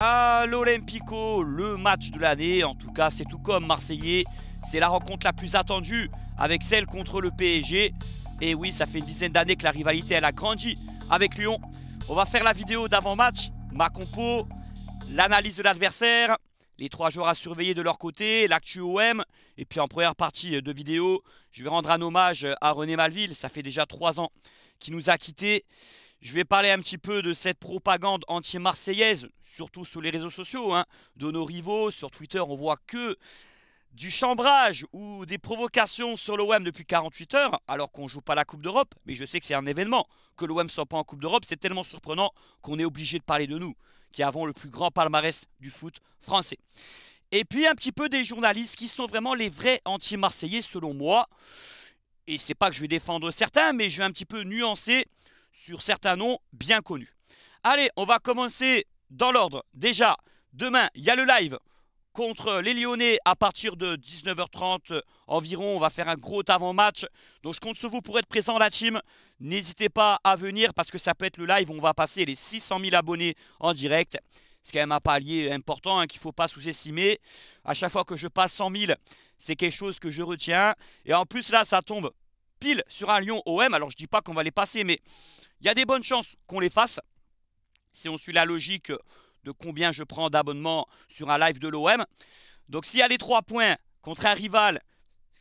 à l'Olympico, le match de l'année. En tout cas, c'est tout comme Marseillais. C'est la rencontre la plus attendue avec celle contre le PSG. Et oui, ça fait une dizaine d'années que la rivalité, elle a grandi avec Lyon. On va faire la vidéo d'avant-match, ma compo, l'analyse de l'adversaire, les trois joueurs à surveiller de leur côté, l'actu OM. Et puis en première partie de vidéo, je vais rendre un hommage à René Malville. Ça fait déjà trois ans qu'il nous a quittés. Je vais parler un petit peu de cette propagande anti-marseillaise, surtout sur les réseaux sociaux, hein. de nos rivaux. Sur Twitter, on voit que du chambrage ou des provocations sur l'OM depuis 48 heures, alors qu'on ne joue pas la Coupe d'Europe, mais je sais que c'est un événement. Que l'OM ne soit pas en Coupe d'Europe, c'est tellement surprenant qu'on est obligé de parler de nous, qui avons le plus grand palmarès du foot français. Et puis un petit peu des journalistes qui sont vraiment les vrais anti-marseillais selon moi. Et c'est pas que je vais défendre certains, mais je vais un petit peu nuancer sur certains noms bien connus. Allez, on va commencer dans l'ordre. Déjà, demain, il y a le live contre les Lyonnais à partir de 19h30 environ. On va faire un gros avant-match. Donc je compte sur vous pour être présent la team. N'hésitez pas à venir parce que ça peut être le live. On va passer les 600 000 abonnés en direct. C'est quand même un palier important hein, qu'il ne faut pas sous-estimer. À chaque fois que je passe 100 000, c'est quelque chose que je retiens. Et en plus là, ça tombe pile sur un Lyon OM. Alors je dis pas qu'on va les passer, mais il y a des bonnes chances qu'on les fasse. Si on suit la logique de combien je prends d'abonnements sur un live de l'OM. Donc s'il y a les 3 points contre un rival,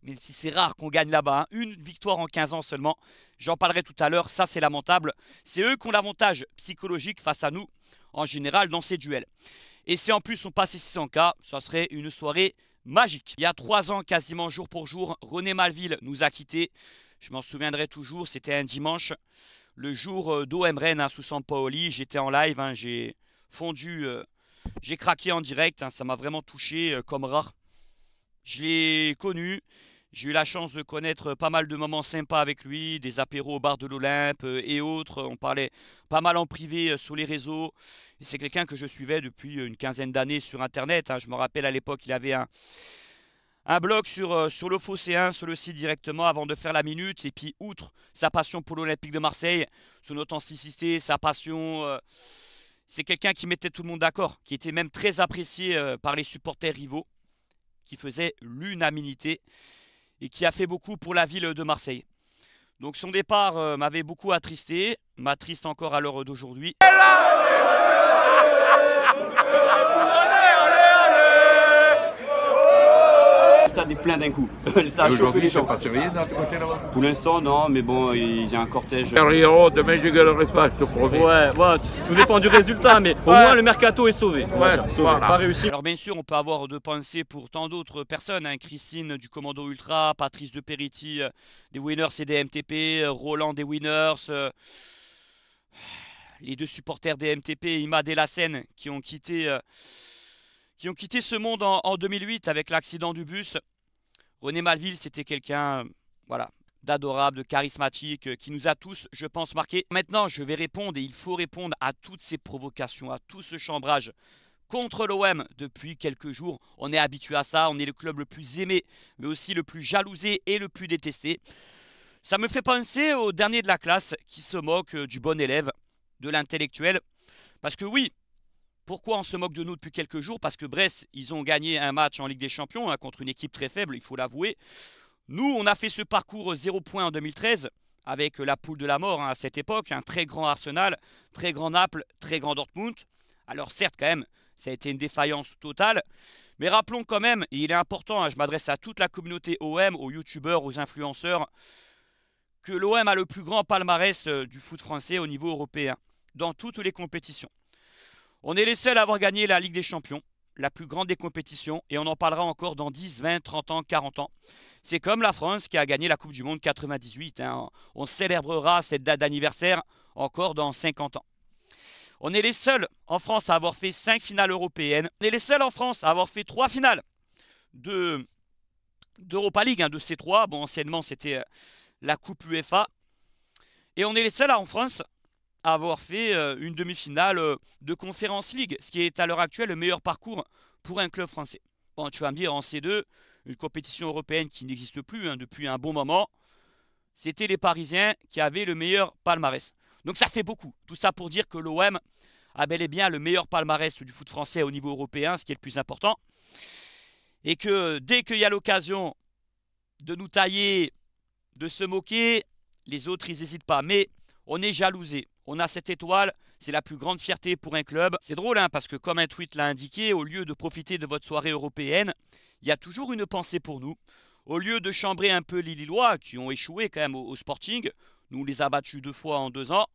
même si c'est rare qu'on gagne là-bas, hein, une victoire en 15 ans seulement, j'en parlerai tout à l'heure, ça c'est lamentable. C'est eux qui ont l'avantage psychologique face à nous, en général, dans ces duels. Et si en plus on passait 600K, ça serait une soirée magique. Il y a 3 ans, quasiment jour pour jour, René Malville nous a quittés. Je m'en souviendrai toujours, c'était un dimanche, le jour euh, d'OM Rennes hein, sous Sampaoli. J'étais en live, hein, j'ai fondu, euh, j'ai craqué en direct. Hein, ça m'a vraiment touché euh, comme rare. Je l'ai connu. J'ai eu la chance de connaître pas mal de moments sympas avec lui, des apéros au bar de l'Olympe et autres. On parlait pas mal en privé sur les réseaux. C'est quelqu'un que je suivais depuis une quinzaine d'années sur Internet. Je me rappelle à l'époque, il avait un, un blog sur, euh, sur le 1 sur le site directement avant de faire la minute. Et puis, outre sa passion pour l'Olympique de Marseille, son authenticité, sa passion, euh, c'est quelqu'un qui mettait tout le monde d'accord, qui était même très apprécié euh, par les supporters rivaux, qui faisait l'unanimité et qui a fait beaucoup pour la ville de Marseille. Donc son départ m'avait beaucoup attristé, m'attriste encore à l'heure d'aujourd'hui. ça dit plein d'un coup. ça a chauffé les gens. pas surveillé côté là-bas Pour l'instant, non, mais bon, il y a un cortège. Carriero, oh, demain je gagnerai pas, je te promets. Ouais, tout dépend du résultat, mais au moins le mercato est sauvé. Ouais, Voilà. Pas réussi. Alors bien sûr, on peut avoir de pensées pour tant d'autres personnes. Hein. Christine du Commando Ultra, Patrice de Periti euh, des Winners et des MTP, euh, Roland des Winners. Euh, les deux supporters des MTP, et scène qui ont quitté qui ont quitté ce monde en, 2008 avec l'accident du bus. René Malville, c'était quelqu'un voilà, d'adorable, de charismatique, euh, qui nous a tous, je pense, marqué. Maintenant, je vais répondre, et il faut répondre à toutes ces provocations, à tout ce chambrage contre l'OM depuis quelques jours. On est habitué à ça, on est le club le plus aimé, mais aussi le plus jalousé et le plus détesté. Ça me fait penser au dernier de la classe qui se moque euh, du bon élève, de l'intellectuel. Parce que oui, pourquoi on se moque de nous depuis quelques jours Parce que Brest, ils ont gagné un match en Ligue des Champions hein, contre une équipe très faible, il faut l'avouer. Nous, on a fait ce parcours 0 points en 2013 avec la poule de la mort hein, à cette époque, un très grand Arsenal, très grand Naples, très grand Dortmund. Alors certes quand même, ça a été une défaillance totale, mais rappelons quand même, et il est important, hein, je m'adresse à toute la communauté OM, aux youtubeurs, aux influenceurs, que l'OM a le plus grand palmarès euh, du foot français au niveau européen, dans toutes les compétitions. On est les seuls à avoir gagné la Ligue des Champions, la plus grande des compétitions, et on en parlera encore dans 10, 20, 30 ans, 40 ans. C'est comme la France qui a gagné la Coupe du Monde 98. Hein. On célébrera cette date d'anniversaire encore dans 50 ans. On est les seuls en France à avoir fait 5 finales européennes. On est les seuls en France à avoir fait 3 finales de d'Europa League, hein, de C3. Bon, anciennement, c'était euh, la Coupe UEFA. Et on est les seuls en France avoir fait euh, une demi-finale euh, de Conférence League, ce qui est à l'heure actuelle le meilleur parcours pour un club français. Bon, tu vas me dire en C2, une compétition européenne qui n'existe plus hein, depuis un bon moment, c'était les Parisiens qui avaient le meilleur palmarès. Donc ça fait beaucoup. Tout ça pour dire que l'OM a bel et bien le meilleur palmarès du foot français au niveau européen, ce qui est le plus important. Et que dès qu'il y a l'occasion de nous tailler, de se moquer, les autres, ils n'hésitent pas. Mais on est jalousé. On a cette étoile, c'est la plus grande fierté pour un club. C'est drôle, hein, parce que comme un tweet l'a indiqué, au lieu de profiter de votre soirée européenne, il y a toujours une pensée pour nous. Au lieu de chambrer un peu les Lillois, qui ont échoué quand même au, Sporting, nous les a battus deux fois en deux ans,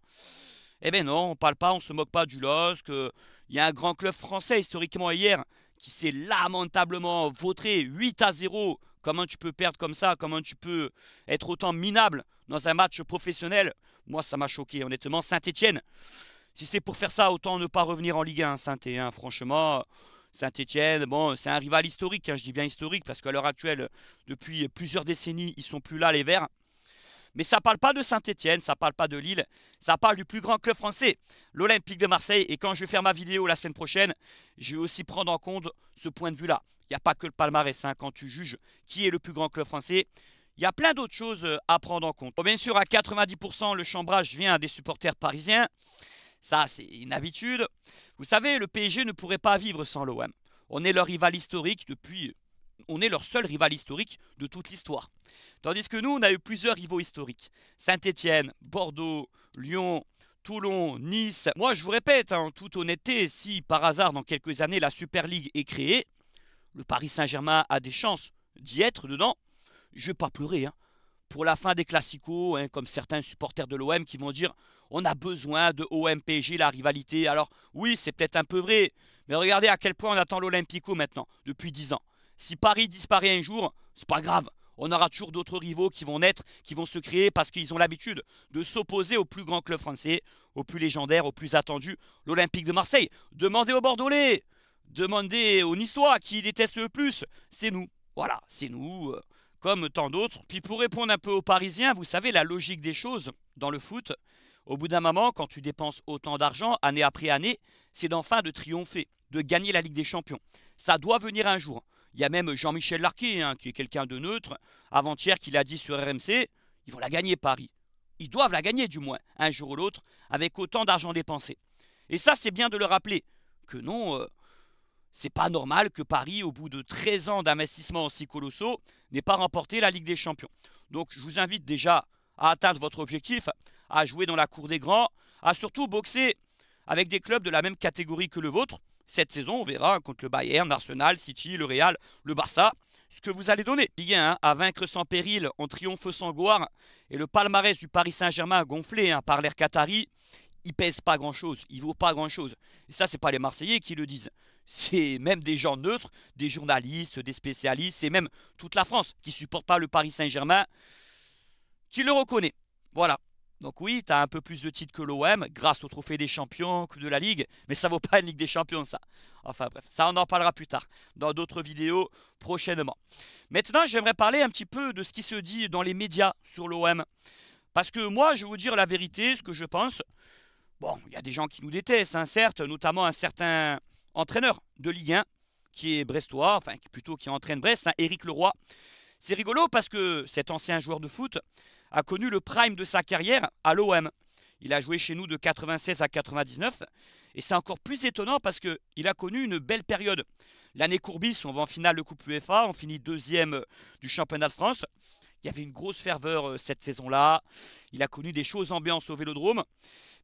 eh ben non, on parle pas, on se moque pas du LOSC. Euh, il y a un grand club français historiquement hier qui s'est lamentablement vautré 8 à 0 Comment tu peux perdre comme ça Comment tu peux être autant minable dans un match professionnel moi, ça m'a choqué, honnêtement. Saint-Etienne, si c'est pour faire ça, autant ne pas revenir en Ligue 1, Saint-Etienne. Franchement, Saint-Etienne, bon, c'est un rival historique, hein, je dis bien historique, parce qu'à l'heure actuelle, depuis plusieurs décennies, ils sont plus là, les Verts. Mais ça parle pas de Saint-Etienne, ça parle pas de Lille, ça parle du plus grand club français, l'Olympique de Marseille. Et quand je vais faire ma vidéo la semaine prochaine, je vais aussi prendre en compte ce point de vue-là. Il n'y a pas que le palmarès hein, quand tu juges qui est le plus grand club français. Il y a plein d'autres choses euh, à prendre en compte. bien sûr, à 90%, le chambrage vient des supporters parisiens. Ça, c'est une habitude. Vous savez, le PSG ne pourrait pas vivre sans l'OM. On est leur rival historique depuis. Euh, on est leur seul rival historique de toute l'histoire. Tandis que nous, on a eu plusieurs rivaux historiques Saint-Étienne, Bordeaux, Lyon, Toulon, Nice. Moi, je vous répète, hein, en toute honnêteté, si par hasard dans quelques années la Super League est créée, le Paris Saint-Germain a des chances d'y être dedans je vais pas pleurer. Hein. pour la fin des classiques, hein, comme certains supporters de l'OM qui vont dire on a besoin de OMPG, la rivalité. Alors oui, c'est peut-être un peu vrai, mais regardez à quel point on attend l'Olympico maintenant, depuis 10 ans. Si Paris disparaît un jour, c'est pas grave. On aura toujours d'autres rivaux qui vont naître, qui vont se créer parce qu'ils ont l'habitude de s'opposer au plus grand club français, au plus légendaire, au plus attendu, l'Olympique de Marseille. Demandez aux Bordelais, demandez aux Niçois qui détestent le plus. C'est nous. Voilà, c'est nous. Euh comme tant d'autres. Puis pour répondre un peu aux Parisiens, vous savez, la logique des choses dans le foot, au bout d'un moment, quand tu dépenses autant d'argent, année après année, c'est d'enfin de triompher, de gagner la Ligue des Champions. Ça doit venir un jour. Il y a même Jean-Michel Larquet, hein, qui est quelqu'un de neutre, avant-hier, qui l'a dit sur RMC, ils vont la gagner Paris. Ils doivent la gagner du moins, un jour ou l'autre, avec autant d'argent dépensé. Et ça, c'est bien de le rappeler, que non, euh, c'est pas normal que Paris, au bout de 13 ans d'investissement aussi colossaux, n'ait pas remporté la Ligue des Champions. Donc je vous invite déjà à atteindre votre objectif, à jouer dans la cour des grands, à surtout boxer avec des clubs de la même catégorie que le vôtre. Cette saison, on verra hein, contre le Bayern, Arsenal, City, le Real, le Barça, ce que vous allez donner. Ligue 1 hein, à vaincre sans péril, en triomphe sans gloire, et le palmarès du Paris Saint-Germain gonflé hein, par l'air Qatari, il pèse pas grand-chose, il vaut pas grand-chose. Et ça, c'est pas les Marseillais qui le disent c'est même des gens neutres, des journalistes, des spécialistes, c'est même toute la France qui ne supporte pas le Paris Saint-Germain, qui le reconnaît. Voilà. Donc oui, tu as un peu plus de titres que l'OM grâce au trophée des champions, Coupe de la Ligue, mais ça vaut pas une Ligue des champions ça. Enfin bref, ça on en parlera plus tard dans d'autres vidéos prochainement. Maintenant, j'aimerais parler un petit peu de ce qui se dit dans les médias sur l'OM. Parce que moi, je vais vous dire la vérité, ce que je pense. Bon, il y a des gens qui nous détestent, hein, certes, notamment un certain entraîneur de Ligue 1, qui est brestois, enfin plutôt qui entraîne Brest, Eric hein, Éric Leroy. C'est rigolo parce que cet ancien joueur de foot a connu le prime de sa carrière à l'OM. Il a joué chez nous de 96 à 99 et c'est encore plus étonnant parce qu'il a connu une belle période. L'année Courbis, on va en finale de Coupe UEFA, on finit deuxième du championnat de France. Il y avait une grosse ferveur euh, cette saison-là. Il a connu des choses ambiantes au Vélodrome.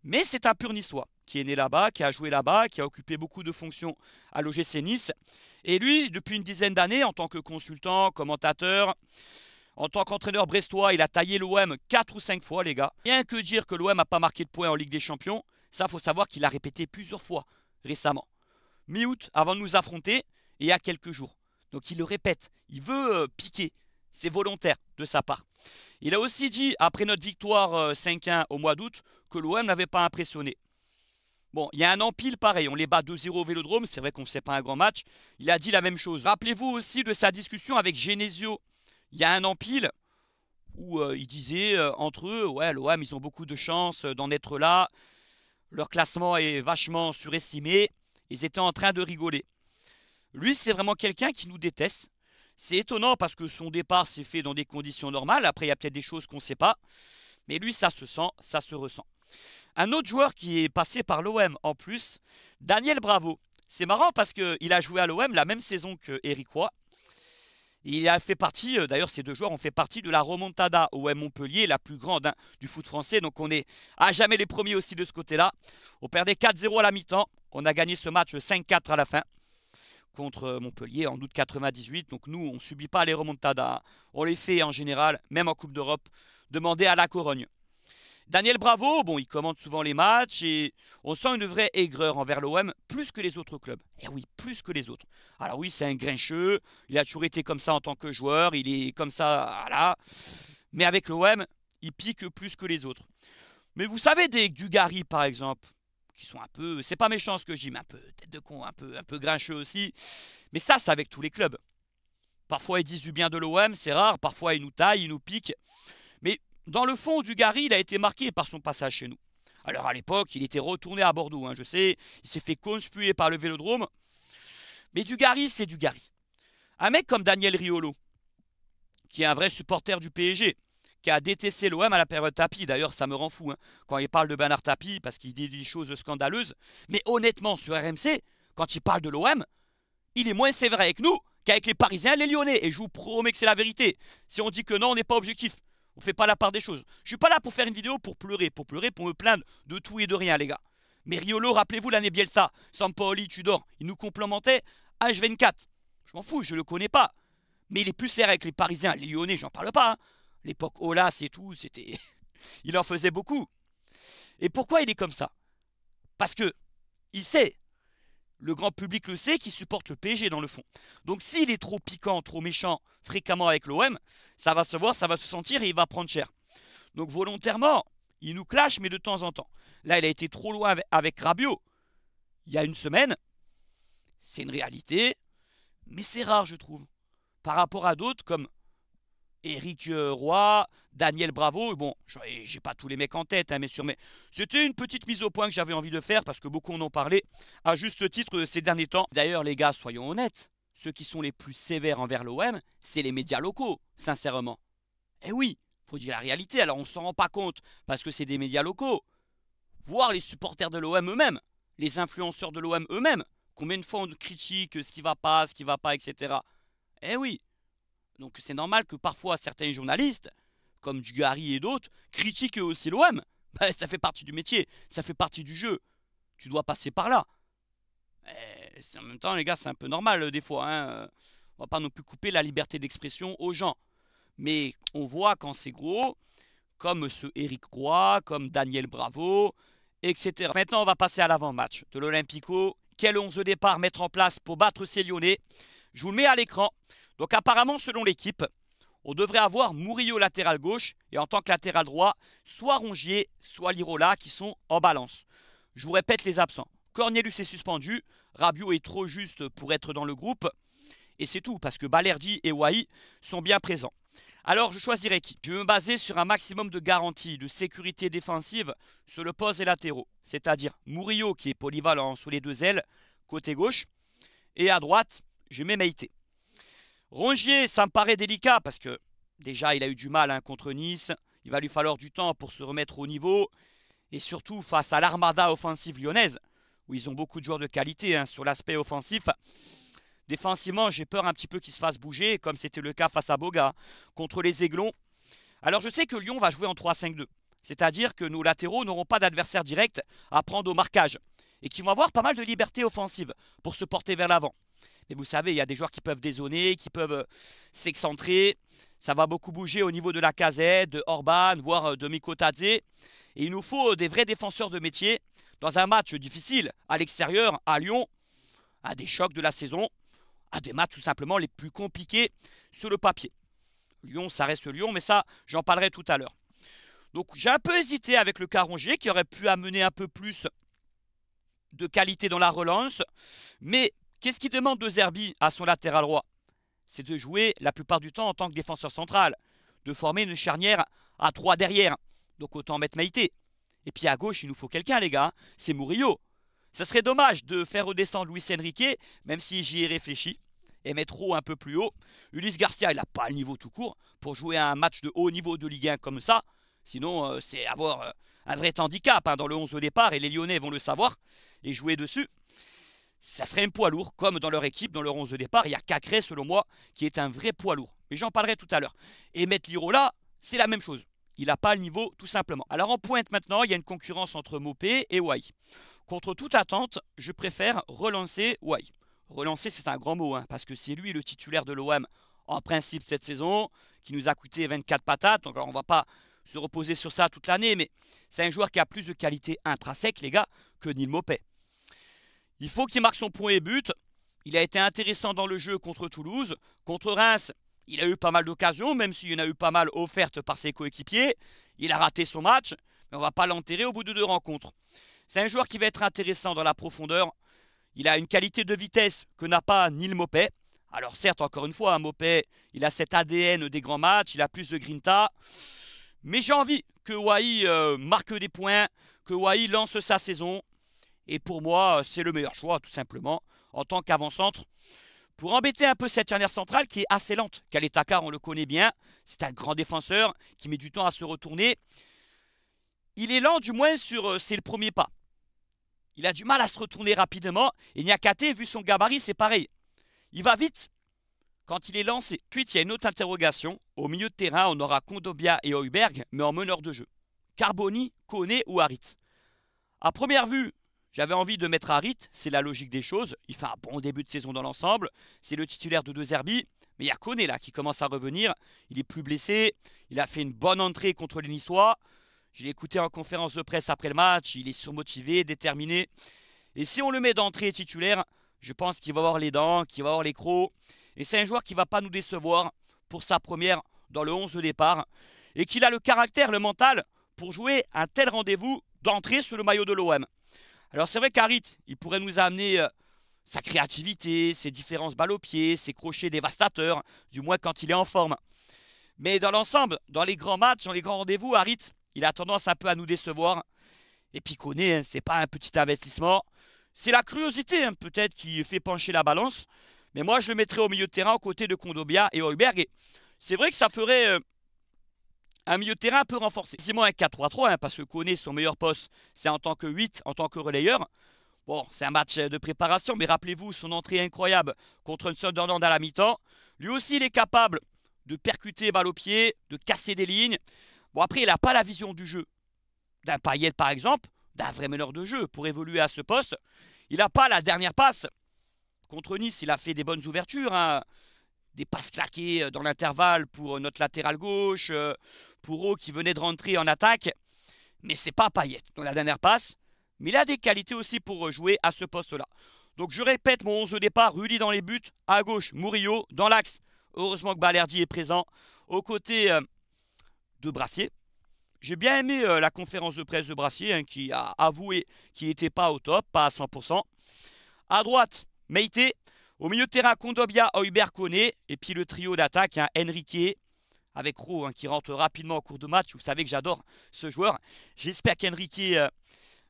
Mais c'est un pur niçois qui est né là-bas, qui a joué là-bas, qui a occupé beaucoup de fonctions à l'OGC Nice. Et lui, depuis une dizaine d'années, en tant que consultant, commentateur, en tant qu'entraîneur brestois, il a taillé l'OM 4 ou 5 fois, les gars. Rien que dire que l'OM n'a pas marqué de points en Ligue des Champions, ça, faut savoir qu'il l'a répété plusieurs fois récemment. Mi-août, avant de nous affronter, et il y a quelques jours. Donc il le répète, il veut euh, piquer c'est volontaire de sa part. Il a aussi dit, après notre victoire 5-1 euh, au mois d'août, que l'OM n'avait pas impressionné. Bon, il y a un empile pareil, on les bat 2-0 au Vélodrome, c'est vrai qu'on ne sait pas un grand match. Il a dit la même chose. Rappelez-vous aussi de sa discussion avec Genesio. Il y a un empile où euh, il disait euh, entre eux, ouais, l'OM, ils ont beaucoup de chance d'en être là. Leur classement est vachement surestimé. Ils étaient en train de rigoler. Lui, c'est vraiment quelqu'un qui nous déteste, c'est étonnant parce que son départ s'est fait dans des conditions normales. Après, il y a peut-être des choses qu'on ne sait pas. Mais lui, ça se sent, ça se ressent. Un autre joueur qui est passé par l'OM en plus, Daniel Bravo. C'est marrant parce qu'il a joué à l'OM la même saison que Eric Roy. Il a fait partie, euh, d'ailleurs ces deux joueurs ont fait partie de la remontada O.M. Montpellier, la plus grande hein, du foot français. Donc on est à jamais les premiers aussi de ce côté-là. On perdait 4-0 à la mi-temps. On a gagné ce match 5-4 à la fin contre euh, Montpellier en août 98. Donc nous, on ne subit pas les remontadas. On les fait en général, même en Coupe d'Europe, demander à la Corogne. Daniel Bravo, bon, il commente souvent les matchs et on sent une vraie aigreur envers l'OM, plus que les autres clubs. Et eh oui, plus que les autres. Alors oui, c'est un grincheux, il a toujours été comme ça en tant que joueur, il est comme ça, là, Mais avec l'OM, il pique plus que les autres. Mais vous savez, des Dugarry, par exemple, qui sont un peu, c'est pas méchant ce que je dis, mais un peu tête de con, un peu, un peu grincheux aussi. Mais ça, c'est avec tous les clubs. Parfois, ils disent du bien de l'OM, c'est rare. Parfois, ils nous taillent, ils nous piquent. Mais dans le fond, Dugarry, il a été marqué par son passage chez nous. Alors, à l'époque, il était retourné à Bordeaux. Hein, je sais, il s'est fait conspuer par le vélodrome. Mais Dugarry, c'est Dugarry. Un mec comme Daniel Riolo, qui est un vrai supporter du PSG, qui a détesté l'OM à la période tapis. D'ailleurs, ça me rend fou hein, quand il parle de Bernard Tapie parce qu'il dit des choses scandaleuses. Mais honnêtement, sur RMC, quand il parle de l'OM, il est moins sévère avec nous qu'avec les Parisiens et les Lyonnais. Et je vous promets que c'est la vérité. Si on dit que non, on n'est pas objectif. On ne fait pas la part des choses. Je suis pas là pour faire une vidéo pour pleurer, pour pleurer, pour me plaindre de tout et de rien, les gars. Mais Riolo, rappelez-vous l'année Bielsa, Sampaoli, Tudor, il nous complémentait H24. Je m'en fous, je le connais pas. Mais il est plus sévère avec les Parisiens, les Lyonnais, j'en parle pas. Hein l'époque Olas et tout, c'était, il en faisait beaucoup. Et pourquoi il est comme ça Parce que il sait, le grand public le sait, qu'il supporte le PSG dans le fond. Donc s'il est trop piquant, trop méchant fréquemment avec l'OM, ça va se voir, ça va se sentir et il va prendre cher. Donc volontairement, il nous clash, mais de temps en temps. Là, il a été trop loin avec Rabiot. Il y a une semaine, c'est une réalité, mais c'est rare, je trouve, par rapport à d'autres comme Eric euh, Roy, Daniel Bravo. Bon, j'ai pas tous les mecs en tête, hein, mais sur mais c'était une petite mise au point que j'avais envie de faire parce que beaucoup en ont parlé à juste titre euh, ces derniers temps. D'ailleurs, les gars, soyons honnêtes, ceux qui sont les plus sévères envers l'OM, c'est les médias locaux, sincèrement. Eh oui, faut dire la réalité, alors on s'en rend pas compte parce que c'est des médias locaux. Voir les supporters de l'OM eux-mêmes, les influenceurs de l'OM eux-mêmes. Combien de fois on critique ce qui va pas, ce qui va pas, etc. Eh oui, donc c'est normal que parfois certains journalistes, comme Dugarry et d'autres, critiquent aussi l'OM. Bah, ça fait partie du métier, ça fait partie du jeu. Tu dois passer par là. Eh, en même temps, les gars, c'est un peu normal euh, des fois. On hein, euh. On va pas non plus couper la liberté d'expression aux gens. Mais on voit quand c'est gros, comme ce Eric Roy, comme Daniel Bravo, etc. Maintenant, on va passer à l'avant-match de l'Olympico. Quel 11 de départ mettre en place pour battre ces Lyonnais Je vous le mets à l'écran. Donc apparemment, selon l'équipe, on devrait avoir Murillo latéral gauche et en tant que latéral droit, soit Rongier, soit Lirola qui sont en balance. Je vous répète les absents. Cornelius est suspendu, Rabiot est trop juste pour être dans le groupe. Et c'est tout, parce que Balerdi et Wai sont bien présents. Alors je choisirai qui Je vais me baser sur un maximum de garanties, de sécurité défensive sur le poste et latéraux. C'est-à-dire Murillo qui est polyvalent sur les deux ailes, côté gauche. Et à droite, je mets Meite. Rongier, ça me paraît délicat parce que déjà, il a eu du mal hein, contre Nice. Il va lui falloir du temps pour se remettre au niveau. Et surtout, face à l'armada offensive lyonnaise, où ils ont beaucoup de joueurs de qualité hein, sur l'aspect offensif. Défensivement, j'ai peur un petit peu qu'il se fasse bouger, comme c'était le cas face à Boga, contre les Aiglons. Alors je sais que Lyon va jouer en 3-5-2, c'est-à-dire que nos latéraux n'auront pas d'adversaire direct à prendre au marquage, et qui vont avoir pas mal de liberté offensive pour se porter vers l'avant. Mais vous savez, il y a des joueurs qui peuvent dézoner, qui peuvent euh, s'excentrer. Ça va beaucoup bouger au niveau de la casette, de Orban, voire euh, de Mikotadze. Et il nous faut euh, des vrais défenseurs de métier dans un match difficile à l'extérieur, à Lyon, à des chocs de la saison, à des matchs tout simplement les plus compliqués sur le papier. Lyon, ça reste Lyon, mais ça, j'en parlerai tout à l'heure. Donc j'ai un peu hésité avec le Carongier qui aurait pu amener un peu plus de qualité dans la relance. Mais Qu'est-ce qu'il demande de Zerbi à son latéral droit C'est de jouer la plupart du temps en tant que défenseur central, de former une charnière à 3 derrière. Donc autant mettre Maïté. Et puis à gauche, il nous faut quelqu'un, les gars. C'est Murillo. Ça serait dommage de faire redescendre Luis Enrique, même si j'y ai réfléchi, et mettre haut un peu plus haut. Ulysse Garcia, il n'a pas le niveau tout court pour jouer un match de haut niveau de Ligue 1 comme ça. Sinon, euh, c'est avoir euh, un vrai handicap hein, dans le 11 au départ, et les Lyonnais vont le savoir, et jouer dessus ça serait un poids lourd, comme dans leur équipe, dans leur 11 de départ. Il y a Cacré, selon moi, qui est un vrai poids lourd. Mais j'en parlerai tout à l'heure. Et mettre là, c'est la même chose. Il n'a pas le niveau, tout simplement. Alors en pointe maintenant, il y a une concurrence entre Mopé et Wai. Contre toute attente, je préfère relancer Wai. Relancer, c'est un grand mot, hein, parce que c'est lui le titulaire de l'OM en principe cette saison, qui nous a coûté 24 patates. Donc on ne va pas se reposer sur ça toute l'année, mais c'est un joueur qui a plus de qualité intrinsèque, les gars, que Neil Mopé. Il faut qu'il marque son point et but. Il a été intéressant dans le jeu contre Toulouse. Contre Reims, il a eu pas mal d'occasions, même s'il y en a eu pas mal offertes par ses coéquipiers. Il a raté son match, mais on va pas l'enterrer au bout de deux rencontres. C'est un joueur qui va être intéressant dans la profondeur. Il a une qualité de vitesse que n'a pas Nil Mopet. Alors certes, encore une fois, hein, Mopet, il a cet ADN des grands matchs, il a plus de grinta. Mais j'ai envie que Wai euh, marque des points, que Wai lance sa saison. Et pour moi, c'est le meilleur choix, tout simplement, en tant qu'avant-centre. Pour embêter un peu cette dernière centrale qui est assez lente. Kaletakar, on le connaît bien. C'est un grand défenseur qui met du temps à se retourner. Il est lent, du moins, sur euh, c'est le premier pas. Il a du mal à se retourner rapidement. Et Niakate, vu son gabarit, c'est pareil. Il va vite quand il est lancé. Puis, il y a une autre interrogation. Au milieu de terrain, on aura Kondobia et Heuberg, mais en meneur de jeu. Carboni, Koné ou Harit. À première vue, j'avais envie de mettre Harit, c'est la logique des choses. Il fait un bon début de saison dans l'ensemble. C'est le titulaire de deux herbis. Mais il y a Kone là qui commence à revenir. Il est plus blessé. Il a fait une bonne entrée contre les Niçois. Je l'ai écouté en conférence de presse après le match. Il est surmotivé, déterminé. Et si on le met d'entrée titulaire, je pense qu'il va avoir les dents, qu'il va avoir les crocs. Et c'est un joueur qui ne va pas nous décevoir pour sa première dans le 11 de départ. Et qu'il a le caractère, le mental pour jouer un tel rendez-vous d'entrée sur le maillot de l'OM. Alors c'est vrai qu'Arit, il pourrait nous amener euh, sa créativité, ses différences balles au pied, ses crochets dévastateurs, du moins quand il est en forme. Mais dans l'ensemble, dans les grands matchs, dans les grands rendez-vous, Harit, il a tendance un peu à nous décevoir. Et puis hein. c'est pas un petit investissement. C'est la curiosité hein, peut-être qui fait pencher la balance. Mais moi, je le mettrais au milieu de terrain aux côtés de Kondobia et Heuberg. Et c'est vrai que ça ferait euh, un milieu de terrain un peu renforcé. Quasiment un 4-3-3, hein, parce que Kone, son meilleur poste, c'est en tant que 8, en tant que relayeur. Bon, c'est un match de préparation, mais rappelez-vous son entrée incroyable contre une Sunderland à la mi-temps. Lui aussi, il est capable de percuter balle au pied, de casser des lignes. Bon, après, il n'a pas la vision du jeu d'un Payet, par exemple, d'un vrai meneur de jeu pour évoluer à ce poste. Il n'a pas la dernière passe. Contre Nice, il a fait des bonnes ouvertures. Hein des passes claquées euh, dans l'intervalle pour euh, notre latéral gauche, euh, pour eux, qui venait de rentrer en attaque. Mais c'est pas Payette. dans la dernière passe. Mais il a des qualités aussi pour jouer à ce poste-là. Donc je répète mon 11 de départ, Rudy dans les buts, à gauche Murillo, dans l'axe. Heureusement que Balerdi est présent, aux côtés de Brassier. J'ai bien aimé la conférence de presse de Brassier, hein, qui a avoué qu'il n'était pas au top, pas à 100%. À droite, Meite, au milieu de terrain, Kondobia, Hubert Et puis le trio d'attaque, Henrique hein, avec Rowe hein, qui rentre rapidement en cours de match. Vous savez que j'adore ce joueur. J'espère qu'Henrique euh,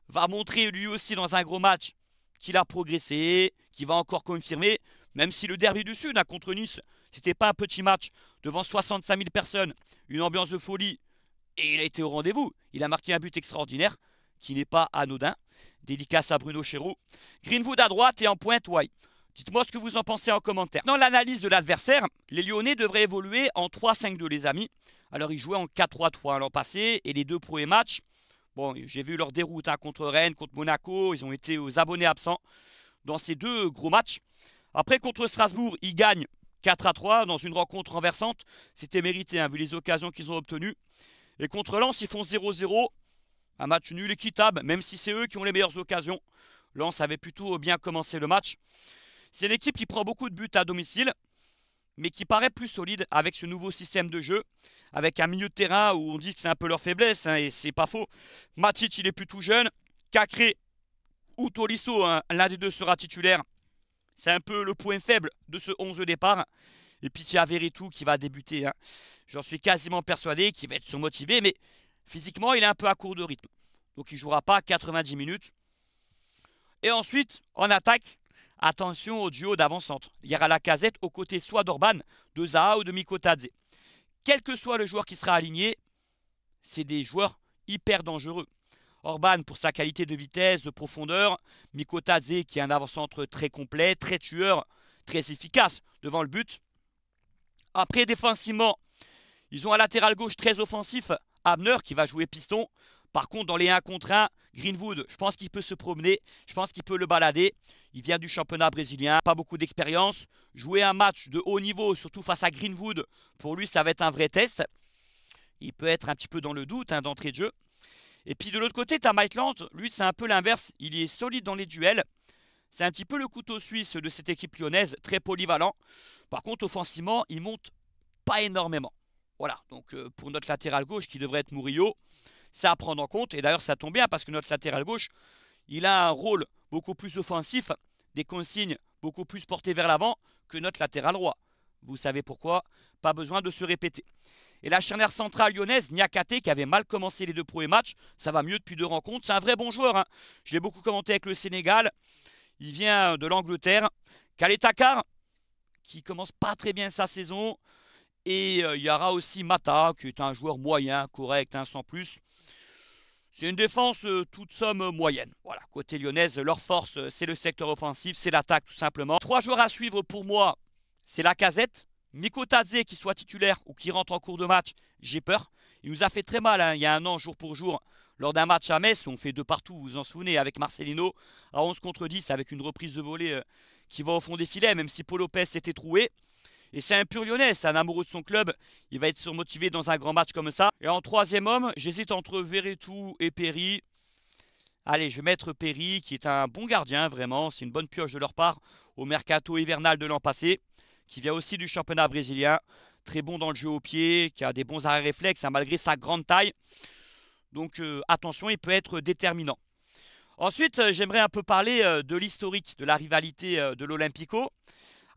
va montrer lui aussi dans un gros match qu'il a progressé, qu'il va encore confirmer. Même si le derby du Sud hein, contre Nice, c'était pas un petit match devant 65 000 personnes, une ambiance de folie. Et il a été au rendez-vous. Il a marqué un but extraordinaire qui n'est pas anodin. Dédicace à Bruno Chéreau. Greenwood à droite et en pointe, White. Dites-moi ce que vous en pensez en commentaire. Dans l'analyse de l'adversaire, les Lyonnais devraient évoluer en 3-5-2, les amis. Alors, ils jouaient en 4-3-3 l'an passé et les deux premiers matchs, bon, j'ai vu leur déroute hein, contre Rennes, contre Monaco. Ils ont été aux abonnés absents dans ces deux gros matchs. Après, contre Strasbourg, ils gagnent 4 3 dans une rencontre renversante. C'était mérité, hein, vu les occasions qu'ils ont obtenues. Et contre Lens, ils font 0-0. Un match nul équitable, même si c'est eux qui ont les meilleures occasions. Lens avait plutôt bien commencé le match. C'est l'équipe qui prend beaucoup de buts à domicile, mais qui paraît plus solide avec ce nouveau système de jeu, avec un milieu de terrain où on dit que c'est un peu leur faiblesse, hein, et c'est pas faux. Matic, il est plutôt jeune. Cacré ou Tolisso, hein, l'un des deux sera titulaire. C'est un peu le point faible de ce 11 départ. Et puis y a qui va débuter. Hein. J'en suis quasiment persuadé qu'il va être surmotivé, mais physiquement, il est un peu à court de rythme. Donc il ne jouera pas 90 minutes. Et ensuite, en attaque, Attention au duo d'avant-centre. Il y aura la casette aux côtés soit d'Orban, de Zaha ou de Mikotadze. Quel que soit le joueur qui sera aligné, c'est des joueurs hyper dangereux. Orban pour sa qualité de vitesse, de profondeur, Mikotadze qui est un avant-centre très complet, très tueur, très efficace devant le but. Après défensivement, ils ont un latéral gauche très offensif, Abner qui va jouer piston. Par contre, dans les 1 contre 1, Greenwood, je pense qu'il peut se promener, je pense qu'il peut le balader. Il vient du championnat brésilien, pas beaucoup d'expérience. Jouer un match de haut niveau, surtout face à Greenwood, pour lui, ça va être un vrai test. Il peut être un petit peu dans le doute hein, d'entrée de jeu. Et puis de l'autre côté, tu as Maitland, lui, c'est un peu l'inverse. Il est solide dans les duels. C'est un petit peu le couteau suisse de cette équipe lyonnaise, très polyvalent. Par contre, offensivement, il monte pas énormément. Voilà, donc euh, pour notre latéral gauche qui devrait être Murillo, c'est à prendre en compte. Et d'ailleurs, ça tombe bien parce que notre latéral gauche, il a un rôle beaucoup plus offensif, des consignes beaucoup plus portées vers l'avant que notre latéral droit. Vous savez pourquoi, pas besoin de se répéter. Et la charnière centrale lyonnaise, Niakate, qui avait mal commencé les deux premiers matchs, ça va mieux depuis deux rencontres. C'est un vrai bon joueur. Hein. Je l'ai beaucoup commenté avec le Sénégal. Il vient de l'Angleterre. Takar, qui commence pas très bien sa saison. Et euh, il y aura aussi Mata, qui est un joueur moyen, correct, hein, sans plus. C'est une défense euh, toute somme moyenne. Voilà, côté lyonnaise, leur force, euh, c'est le secteur offensif, c'est l'attaque tout simplement. Trois joueurs à suivre pour moi, c'est la casette. Miko Tadze, qui soit titulaire ou qui rentre en cours de match, j'ai peur. Il nous a fait très mal hein, il y a un an, jour pour jour, lors d'un match à Metz. On fait de partout, vous vous en souvenez, avec Marcelino à 11 contre 10, avec une reprise de volée qui va au fond des filets, même si Paul Lopez s'était troué. Et c'est un pur lyonnais, c'est un amoureux de son club. Il va être surmotivé dans un grand match comme ça. Et en troisième homme, j'hésite entre Verretou et Perry. Allez, je vais mettre Perry, qui est un bon gardien, vraiment. C'est une bonne pioche de leur part au mercato hivernal de l'an passé, qui vient aussi du championnat brésilien. Très bon dans le jeu au pied, qui a des bons arrêts réflexes, hein, malgré sa grande taille. Donc euh, attention, il peut être déterminant. Ensuite, euh, j'aimerais un peu parler euh, de l'historique de la rivalité de l'Olympico.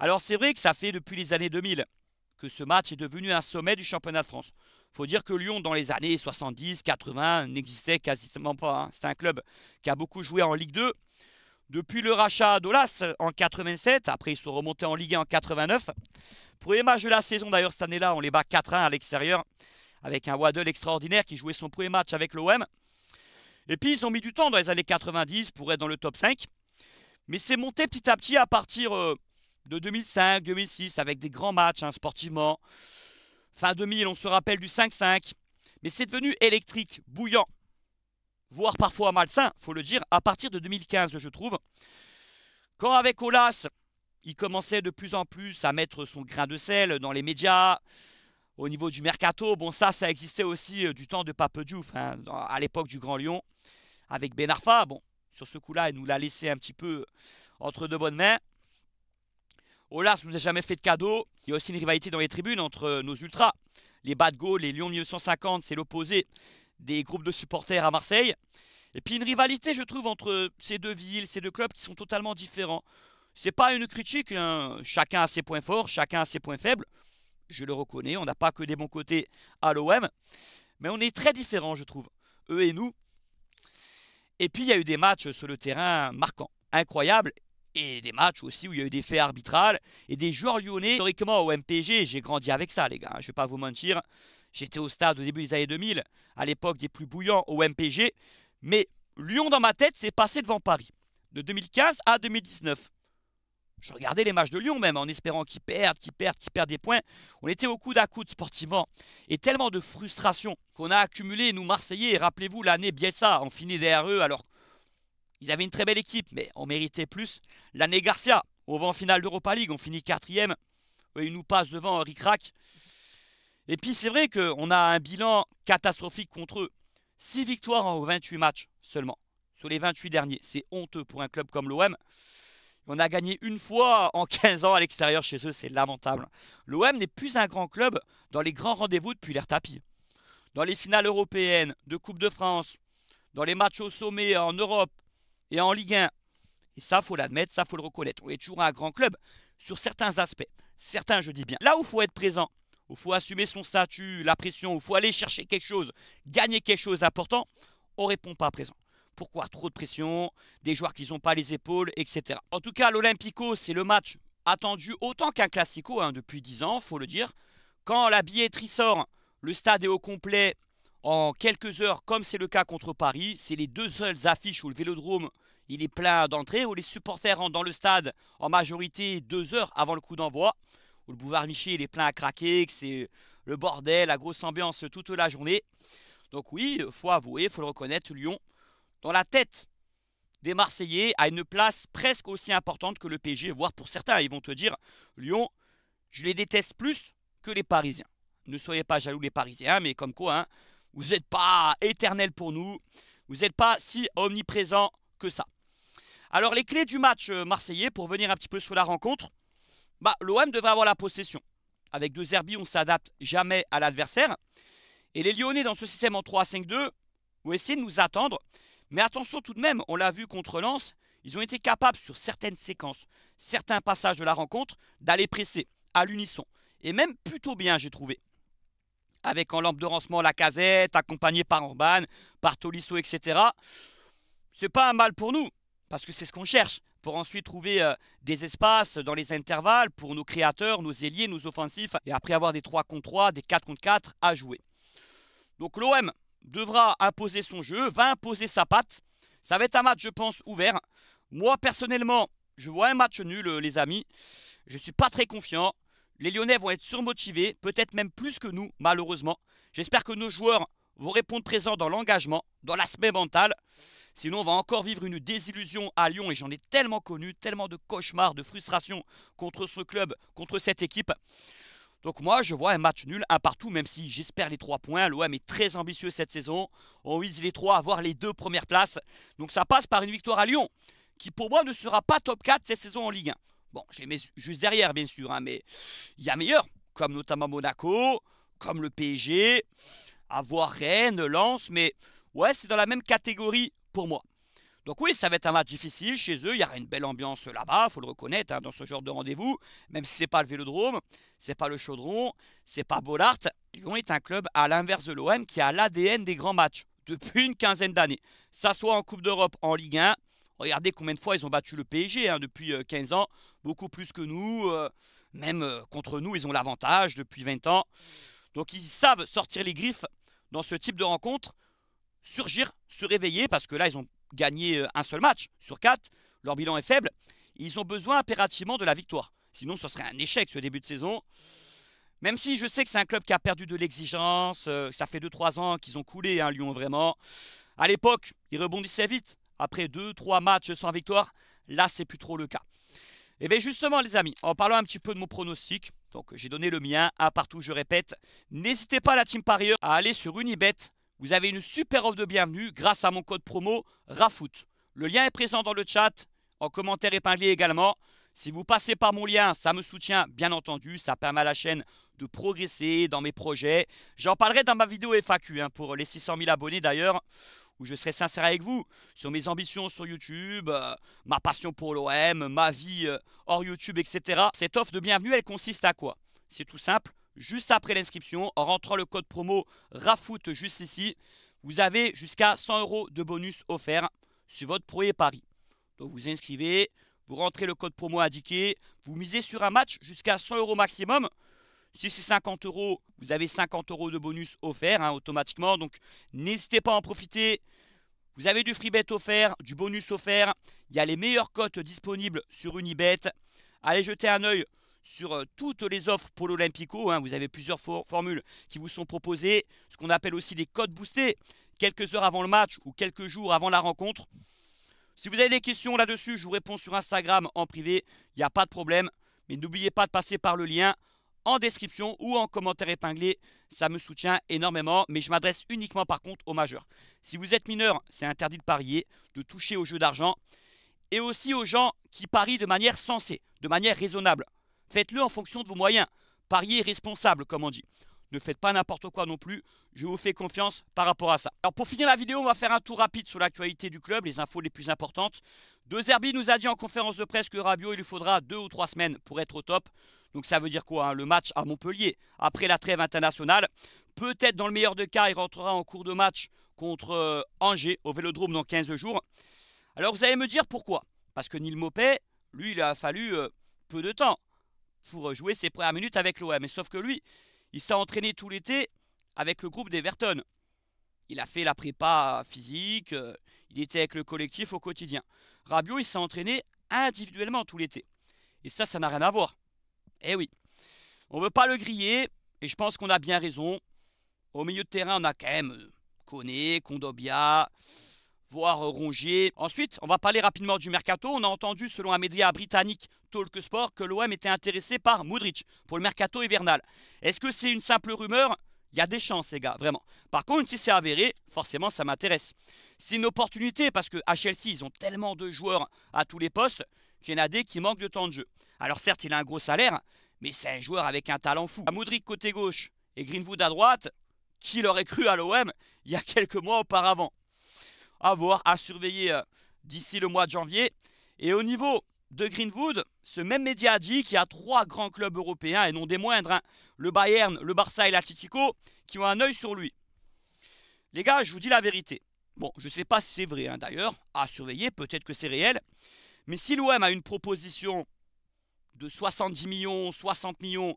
Alors c'est vrai que ça fait depuis les années 2000 que ce match est devenu un sommet du championnat de France. Faut dire que Lyon dans les années 70, 80 n'existait quasiment pas. Hein. C'est un club qui a beaucoup joué en Ligue 2. Depuis le rachat d'Olas en 87, après ils sont remontés en Ligue 1 en 89. Premier match de la saison d'ailleurs cette année-là, on les bat 4-1 à l'extérieur avec un Waddle extraordinaire qui jouait son premier match avec l'OM. Et puis ils ont mis du temps dans les années 90 pour être dans le top 5. Mais c'est monté petit à petit à partir euh, de 2005, 2006, avec des grands matchs hein, sportivement. Fin 2000, on se rappelle du 5-5. Mais c'est devenu électrique, bouillant, voire parfois malsain, faut le dire, à partir de 2015, je trouve. Quand avec Olas, il commençait de plus en plus à mettre son grain de sel dans les médias, au niveau du mercato, bon ça, ça existait aussi euh, du temps de Pape Diouf, hein, à l'époque du Grand Lyon, avec Ben Arfa, bon, sur ce coup-là, il nous l'a laissé un petit peu entre de bonnes mains. Olas nous a jamais fait de cadeau. Il y a aussi une rivalité dans les tribunes entre euh, nos ultras. Les de Go, les Lyon 1950, c'est l'opposé des groupes de supporters à Marseille. Et puis une rivalité, je trouve, entre euh, ces deux villes, ces deux clubs qui sont totalement différents. C'est pas une critique, hein. chacun a ses points forts, chacun a ses points faibles. Je le reconnais, on n'a pas que des bons côtés à l'OM. Mais on est très différents, je trouve, eux et nous. Et puis il y a eu des matchs sur le terrain marquants, incroyables et des matchs aussi où il y a eu des faits arbitrales et des joueurs lyonnais. Historiquement, au MPG, j'ai grandi avec ça, les gars. Hein, je vais pas vous mentir. J'étais au stade au début des années 2000, à l'époque des plus bouillants au MPG. Mais Lyon, dans ma tête, s'est passé devant Paris, de 2015 à 2019. Je regardais les matchs de Lyon même, en espérant qu'ils perdent, qu'ils perdent, qu'ils perdent des points. On était au coude à coude sportivement. Et tellement de frustration qu'on a accumulé, nous Marseillais. Rappelez-vous l'année Bielsa, on finit derrière eux, alors ils avaient une très belle équipe, mais on méritait plus. L'année Garcia, au vent final finale d'Europa League, on finit quatrième. Ils nous passent devant Rick Rack. Et puis c'est vrai qu'on a un bilan catastrophique contre eux. Six victoires en 28 matchs seulement, sur les 28 derniers. C'est honteux pour un club comme l'OM. On a gagné une fois en 15 ans à l'extérieur chez eux, c'est lamentable. L'OM n'est plus un grand club dans les grands rendez-vous depuis l'ère tapis. Dans les finales européennes, de Coupe de France, dans les matchs au sommet en Europe, et en Ligue 1. Et ça, faut l'admettre, ça, faut le reconnaître. On est toujours un grand club sur certains aspects. Certains, je dis bien. Là où il faut être présent, où il faut assumer son statut, la pression, où il faut aller chercher quelque chose, gagner quelque chose d'important, on répond pas à présent. Pourquoi Trop de pression, des joueurs qui n'ont pas les épaules, etc. En tout cas, l'Olympico, c'est le match attendu autant qu'un classico hein, depuis 10 ans, faut le dire. Quand la billetterie sort, le stade est au complet, en quelques heures, comme c'est le cas contre Paris. C'est les deux seules affiches où le vélodrome il est plein d'entrées, où les supporters rentrent dans le stade en majorité deux heures avant le coup d'envoi, où le boulevard Miché il est plein à craquer, que c'est le bordel, la grosse ambiance toute la journée. Donc oui, faut avouer, il faut le reconnaître, Lyon, dans la tête des Marseillais, a une place presque aussi importante que le PSG, voire pour certains, ils vont te dire, Lyon, je les déteste plus que les Parisiens. Ne soyez pas jaloux les Parisiens, mais comme quoi, hein, vous n'êtes pas éternel pour nous. Vous n'êtes pas si omniprésent que ça. Alors les clés du match euh, marseillais, pour venir un petit peu sur la rencontre, bah, l'OM devrait avoir la possession. Avec deux Zerbi, on s'adapte jamais à l'adversaire. Et les Lyonnais, dans ce système en 3-5-2, vont essayer de nous attendre. Mais attention tout de même, on l'a vu contre Lens, ils ont été capables sur certaines séquences, certains passages de la rencontre, d'aller presser à l'unisson. Et même plutôt bien, j'ai trouvé avec en lampe de rancement la casette, accompagné par Orban, par Tolisso, etc. C'est pas un mal pour nous, parce que c'est ce qu'on cherche, pour ensuite trouver euh, des espaces dans les intervalles pour nos créateurs, nos ailiers, nos offensifs, et après avoir des 3 contre 3, des 4 contre 4 à jouer. Donc l'OM devra imposer son jeu, va imposer sa patte. Ça va être un match, je pense, ouvert. Moi, personnellement, je vois un match nul, euh, les amis. Je ne suis pas très confiant. Les Lyonnais vont être surmotivés, peut-être même plus que nous, malheureusement. J'espère que nos joueurs vont répondre présents dans l'engagement, dans l'aspect mental. Sinon, on va encore vivre une désillusion à Lyon et j'en ai tellement connu, tellement de cauchemars, de frustrations contre ce club, contre cette équipe. Donc moi, je vois un match nul, un partout, même si j'espère les trois points. L'OM est très ambitieux cette saison. On vise les trois, avoir les deux premières places. Donc ça passe par une victoire à Lyon, qui pour moi ne sera pas top 4 cette saison en Ligue 1. Bon, j'ai mis juste derrière, bien sûr, hein, mais il y a meilleur, comme notamment Monaco, comme le PSG, avoir Rennes, Lens, mais ouais, c'est dans la même catégorie pour moi. Donc oui, ça va être un match difficile chez eux, il y aura une belle ambiance là-bas, faut le reconnaître, hein, dans ce genre de rendez-vous, même si c'est pas le Vélodrome, c'est pas le Chaudron, c'est pas Bollard, Lyon est un club à l'inverse de l'OM qui a l'ADN des grands matchs depuis une quinzaine d'années. Ça soit en Coupe d'Europe, en Ligue 1, Regardez combien de fois ils ont battu le PSG hein, depuis 15 euh, ans, beaucoup plus que nous. Euh, même euh, contre nous, ils ont l'avantage depuis 20 ans. Donc ils savent sortir les griffes dans ce type de rencontre, surgir, se réveiller, parce que là, ils ont gagné un seul match sur quatre, leur bilan est faible. Ils ont besoin impérativement de la victoire. Sinon, ce serait un échec ce début de saison. Même si je sais que c'est un club qui a perdu de l'exigence, ça fait 2-3 ans qu'ils ont coulé, hein, Lyon, vraiment. À l'époque, ils rebondissaient vite après 2-3 matchs sans victoire. Là, c'est plus trop le cas. Et eh bien justement, les amis, en parlant un petit peu de mon pronostic, donc j'ai donné le mien, à partout, je répète, n'hésitez pas, la team parieur, à aller sur Unibet. Vous avez une super offre de bienvenue grâce à mon code promo RAFOOT. Le lien est présent dans le chat, en commentaire épinglé également. Si vous passez par mon lien, ça me soutient bien entendu, ça permet à la chaîne de progresser dans mes projets. J'en parlerai dans ma vidéo FAQ hein, pour les 600 000 abonnés d'ailleurs, où je serai sincère avec vous sur mes ambitions sur YouTube, euh, ma passion pour l'OM, ma vie euh, hors YouTube, etc. Cette offre de bienvenue, elle consiste à quoi C'est tout simple, juste après l'inscription, en rentrant le code promo RAFOOT juste ici, vous avez jusqu'à 100 euros de bonus offert sur votre premier pari. Donc vous inscrivez, vous rentrez le code promo indiqué, vous misez sur un match jusqu'à 100 euros maximum. Si c'est 50 euros, vous avez 50 euros de bonus offert hein, automatiquement. Donc n'hésitez pas à en profiter. Vous avez du Freebet offert, du bonus offert. Il y a les meilleures cotes disponibles sur Unibet. Allez jeter un œil sur euh, toutes les offres pour l'Olympico. Hein. Vous avez plusieurs formules qui vous sont proposées. Ce qu'on appelle aussi des codes boostés. Quelques heures avant le match ou quelques jours avant la rencontre. Si vous avez des questions là-dessus, je vous réponds sur Instagram en privé. Il n'y a pas de problème. Mais n'oubliez pas de passer par le lien en description ou en commentaire épinglé. Ça me soutient énormément, mais je m'adresse uniquement par contre aux majeurs. Si vous êtes mineur, c'est interdit de parier, de toucher au jeux d'argent, et aussi aux gens qui parient de manière sensée, de manière raisonnable. Faites-le en fonction de vos moyens. Pariez responsable, comme on dit. Ne faites pas n'importe quoi non plus, je vous fais confiance par rapport à ça. Alors pour finir la vidéo, on va faire un tour rapide sur l'actualité du club, les infos les plus importantes. De nous a dit en conférence de presse que Rabiot, il lui faudra deux ou trois semaines pour être au top. Donc ça veut dire quoi hein, Le match à Montpellier, après la trêve internationale. Peut-être dans le meilleur des cas, il rentrera en cours de match contre euh, Angers au Vélodrome dans 15 jours. Alors vous allez me dire pourquoi Parce que Neil Maupay, lui, il a fallu euh, peu de temps pour euh, jouer ses premières minutes avec l'OM. sauf que lui, il s'est entraîné tout l'été avec le groupe d'Everton. Il a fait la prépa physique, il était avec le collectif au quotidien. Rabiot, il s'est entraîné individuellement tout l'été. Et ça, ça n'a rien à voir. Eh oui, on ne veut pas le griller, et je pense qu'on a bien raison. Au milieu de terrain, on a quand même euh, Koné, Kondobia, voire euh, Rongier. Ensuite, on va parler rapidement du mercato. On a entendu, selon un média britannique, Talk Sport, que l'OM était intéressé par Moudric pour le mercato hivernal. Est-ce que c'est une simple rumeur Il y a des chances, les gars, vraiment. Par contre, si c'est avéré, forcément, ça m'intéresse. C'est une opportunité parce que à Chelsea, ils ont tellement de joueurs à tous les postes Kennedy qui manque de temps de jeu. Alors certes, il a un gros salaire, mais c'est un joueur avec un talent fou. À côté gauche et Greenwood à droite, qui l'aurait cru à l'OM il y a quelques mois auparavant A voir, à surveiller euh, d'ici le mois de janvier. Et au niveau de Greenwood, ce même média a dit qu'il y a trois grands clubs européens, et non des moindres, hein. le Bayern, le Barça et l'Atletico, qui ont un œil sur lui. Les gars, je vous dis la vérité. Bon, je ne sais pas si c'est vrai hein, d'ailleurs, à surveiller, peut-être que c'est réel. Mais si l'OM a une proposition de 70 millions, 60 millions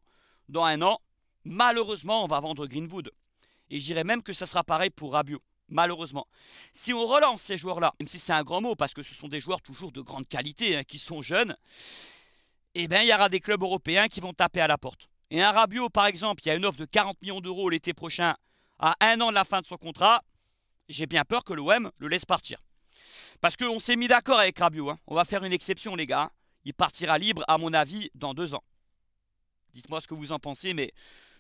dans un an, malheureusement, on va vendre Greenwood. Et je dirais même que ça sera pareil pour Rabiot, malheureusement. Si on relance ces joueurs-là, même si c'est un grand mot, parce que ce sont des joueurs toujours de grande qualité, hein, qui sont jeunes, eh bien, il y aura des clubs européens qui vont taper à la porte. Et un Rabiot, par exemple, il y a une offre de 40 millions d'euros l'été prochain, à un an de la fin de son contrat, j'ai bien peur que l'OM le laisse partir. Parce qu'on s'est mis d'accord avec Rabiot. Hein. On va faire une exception, les gars. Il partira libre, à mon avis, dans deux ans. Dites-moi ce que vous en pensez, mais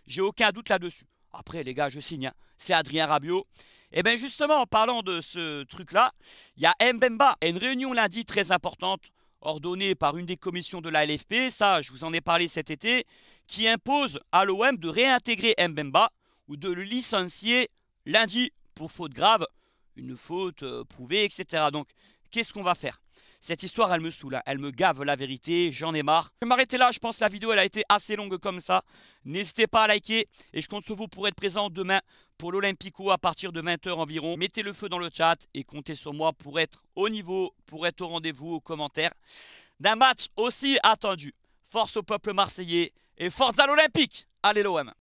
j'ai aucun doute là-dessus. Après, les gars, je signe. Hein. C'est Adrien Rabiot. Et eh bien justement, en parlant de ce truc-là, il y a Mbemba. Et une réunion lundi très importante, ordonnée par une des commissions de la LFP, ça, je vous en ai parlé cet été, qui impose à l'OM de réintégrer Mbemba ou de le licencier lundi pour faute grave une faute euh, prouvée, etc. Donc, qu'est-ce qu'on va faire Cette histoire, elle me saoule, hein. elle me gave la vérité, j'en ai marre. Je vais m'arrêter là, je pense que la vidéo, elle a été assez longue comme ça. N'hésitez pas à liker et je compte sur vous pour être présent demain pour l'Olympico à partir de 20h environ. Mettez le feu dans le chat et comptez sur moi pour être au niveau, pour être au rendez-vous, aux commentaires d'un match aussi attendu. Force au peuple marseillais et force à l'Olympique Allez l'OM